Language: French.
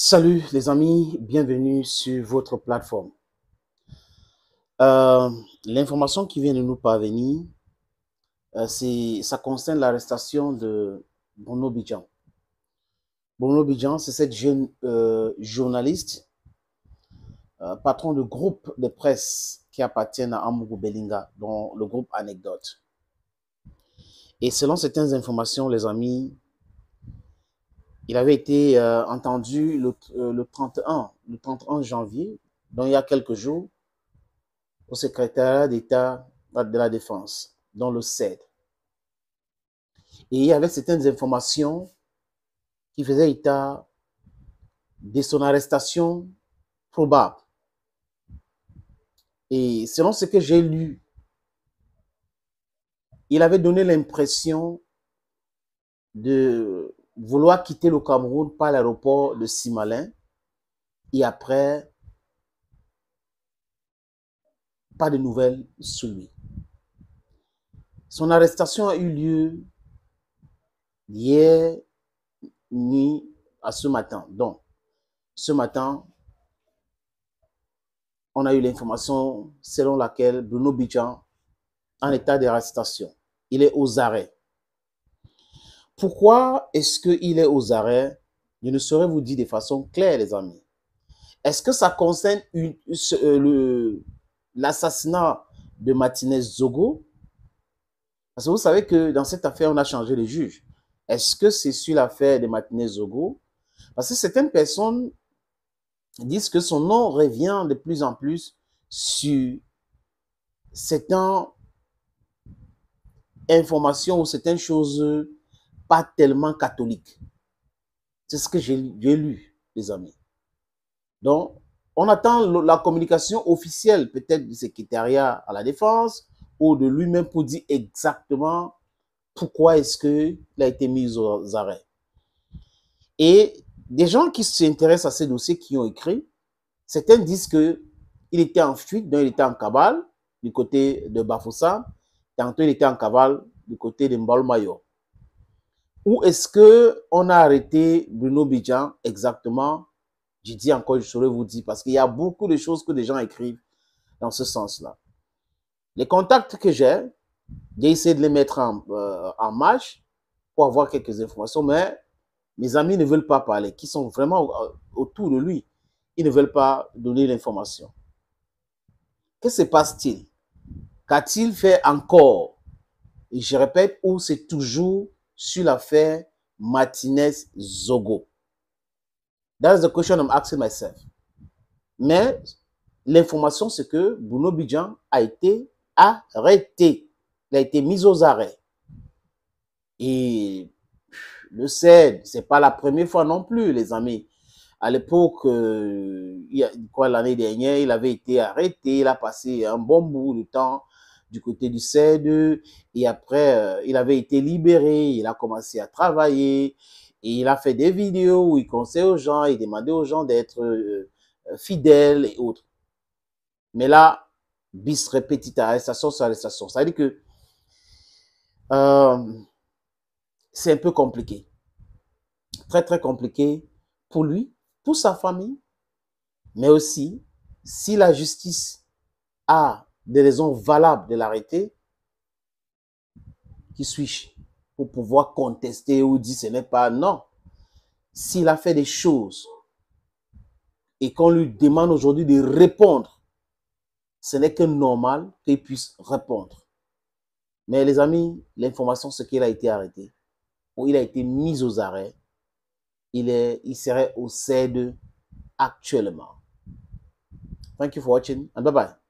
Salut les amis, bienvenue sur votre plateforme. Euh, l'information qui vient de nous parvenir, euh, ça concerne l'arrestation de Bruno Bidjan. Bruno Bidjan, c'est cette jeune euh, journaliste, patron de groupe de presse qui appartient à Amourou Belinga, dont le groupe Anecdote. Et selon certaines informations, les amis, il avait été euh, entendu le, euh, le, 31, le janvier, donc il y a quelques jours, au secrétaire d'État de la Défense, dans le CED. Et il y avait certaines informations qui faisaient état de son arrestation probable. Et selon ce que j'ai lu, il avait donné l'impression de vouloir quitter le Cameroun par l'aéroport de Simalin et après, pas de nouvelles sur lui. Son arrestation a eu lieu hier nuit à ce matin. Donc, ce matin, on a eu l'information selon laquelle Bruno Bidjan en état d'arrestation. Il est aux arrêts. Pourquoi est-ce qu'il est aux arrêts Je ne saurais vous dire de façon claire, les amis. Est-ce que ça concerne euh, l'assassinat de Martinez Zogo Parce que vous savez que dans cette affaire, on a changé les juges. Est-ce que c'est sur l'affaire de Martinez Zogo Parce que certaines personnes disent que son nom revient de plus en plus sur certaines informations ou certaines choses pas tellement catholique. C'est ce que j'ai lu, les amis. Donc, on attend la communication officielle, peut-être du secrétariat à la défense ou de lui-même pour dire exactement pourquoi est-ce qu'il a été mis aux arrêts. Et des gens qui s'intéressent à ces dossiers, qui ont écrit, certains disent que il était en fuite, donc il était en cabale du côté de Bafoussa, tantôt il était en cabale du côté de Mbalmayo. Où est-ce que on a arrêté Bruno Bidjan exactement Je dis encore, je saurais vous dire, parce qu'il y a beaucoup de choses que des gens écrivent dans ce sens-là. Les contacts que j'ai, j'ai essayé de les mettre en, euh, marche pour avoir quelques informations, mais mes amis ne veulent pas parler, qui sont vraiment euh, autour de lui. Ils ne veulent pas donner l'information. Que se passe-t-il Qu'a-t-il fait encore Et je répète, où c'est toujours sur l'affaire Martinez-Zogo. That's the question I'm asking myself. Mais l'information, c'est que Bruno Bidjan a été arrêté. Il a été mis aux arrêts. Et le CED, c'est pas la première fois non plus, les amis. À l'époque, euh, quoi, l'année dernière, il avait été arrêté. Il a passé un bon bout de temps du côté du CEDE, Et après, euh, il avait été libéré, il a commencé à travailler et il a fait des vidéos où il conseille aux gens, il demandait aux gens d'être euh, euh, fidèles et autres. Mais là, bis repetita, arrestation sur arrestation. Ça veut dire que c'est un peu compliqué. Très, très compliqué pour lui, pour sa famille, mais aussi si la justice a des raisons valables de l'arrêter, qui suis-je pour pouvoir contester ou dire ce n'est pas non. S'il a fait des choses et qu'on lui demande aujourd'hui de répondre, ce n'est que normal qu'il puisse répondre. Mais les amis, l'information, c'est qu'il a été arrêté ou il a été mis aux arrêts. Il, est, il serait au CED actuellement. Thank you for watching and bye bye.